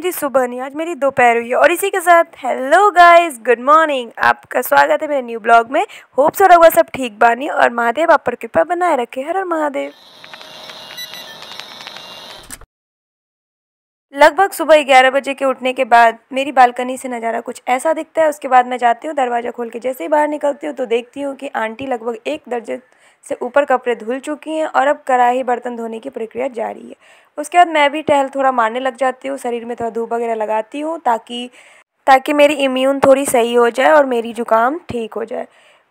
मेरी सुबह नहीं आज मेरी दोपहर हुई है और इसी के साथ हेलो गाइस गुड मॉर्निंग आपका स्वागत है मेरे न्यू ब्लॉग में होप और सब ठीक बानी और महादेव आप पर कृपा बनाए रखे हर हर महादेव लगभग सुबह ग्यारह बजे के उठने के बाद मेरी बालकनी से नज़ारा कुछ ऐसा दिखता है उसके बाद मैं जाती हूँ दरवाज़ा खोल के जैसे ही बाहर निकलती हूँ तो देखती हूँ कि आंटी लगभग एक दर्जे से ऊपर कपड़े धुल चुकी हैं और अब कराही बर्तन धोने की प्रक्रिया जारी है उसके बाद मैं भी टहल थोड़ा मारने लग जाती हूँ शरीर में थोड़ा धूप वगैरह लगाती हूँ ताकि ताकि मेरी इम्यून थोड़ी सही हो जाए और मेरी जुकाम ठीक हो जाए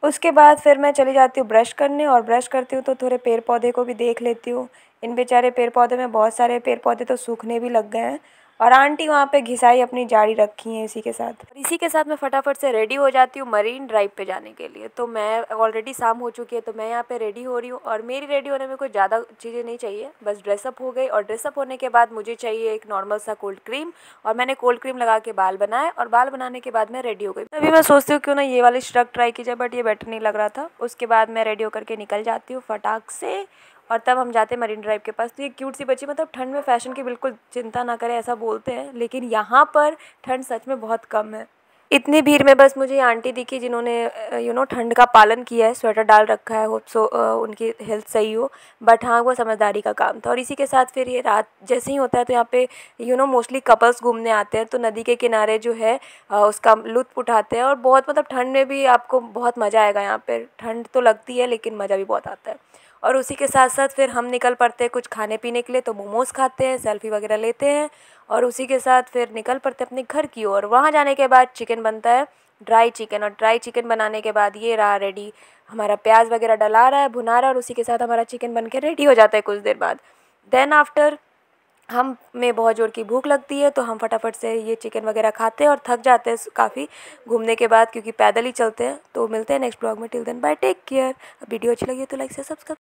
उसके बाद फिर मैं चली जाती हूँ ब्रश करने और ब्रश करती हूँ तो थोड़े पेड़ पौधे को भी देख लेती हूँ इन बेचारे पेड़ पौधे में बहुत सारे पेड़ पौधे तो सूखने भी लग गए हैं और आंटी वहाँ पे घिसाई अपनी जारी रखी है इसी के साथ इसी के साथ मैं फटाफट से रेडी हो जाती हूँ मरीन ड्राइव पे जाने के लिए तो मैं ऑलरेडी शाम हो चुकी है तो मैं यहाँ पे रेडी हो रही हूँ और मेरी रेडी होने में कोई ज़्यादा चीज़ें नहीं चाहिए बस ड्रेसअप हो गई और ड्रेसअप होने के बाद मुझे चाहिए एक नॉर्मल सा कोल्ड क्रीम और मैंने कोल्ड क्रीम लगा के बाल बनाए और बाल बनाने के बाद मैं रेडी हो गई तभी मैं सोचती हूँ क्यों ना ये वाली श्रक ट्राई की जाए बट ये बेटर नहीं लग रहा था उसके बाद मैं रेडी होकर के निकल जाती हूँ फटाक से और तब हम जाते हैं मरीन ड्राइव के पास तो ये क्यूट सी बच्ची मतलब ठंड में फ़ैशन की बिल्कुल चिंता ना करें ऐसा बोलते हैं लेकिन यहाँ पर ठंड सच में बहुत कम है इतनी भीड़ में बस मुझे आंटी दिखी जिन्होंने यू नो ठंड का पालन किया है स्वेटर डाल रखा है होप सो उनकी हेल्थ सही हो बट हाँ वो समझदारी का काम था और इसी के साथ फिर ये रात जैसे ही होता है तो यहाँ पे यू नो मोस्टली कपल्स घूमने आते हैं तो नदी के किनारे जो है उसका लुत्फ उठाते हैं और बहुत मतलब ठंड में भी आपको बहुत मज़ा आएगा यहाँ पर ठंड तो लगती है लेकिन मज़ा भी बहुत आता है और उसी के साथ साथ फिर हम निकल पड़ते हैं कुछ खाने पीने के लिए तो मोमोज़ खाते हैं सेल्फ़ी वगैरह लेते हैं और उसी के साथ फिर निकल पड़ते अपने घर की ओर वहाँ जाने के बाद चिकन बनता है ड्राई चिकन और ड्राई चिकन बनाने के बाद ये रहा रेडी हमारा प्याज वगैरह डला रहा है भुना रहा है और उसी के साथ हमारा चिकन बन के रेडी हो जाता है कुछ देर बाद देन आफ्टर हम में बहुत ज़ोर की भूख लगती है तो हम फटाफट से ये चिकन वगैरह खाते हैं और थक जाते हैं काफ़ी घूमने के बाद क्योंकि पैदल ही चलते हैं तो मिलते हैं नेक्स्ट ब्लॉग में till then bye take care video अच्छी लगी तो लाइक से सब्सक्राइब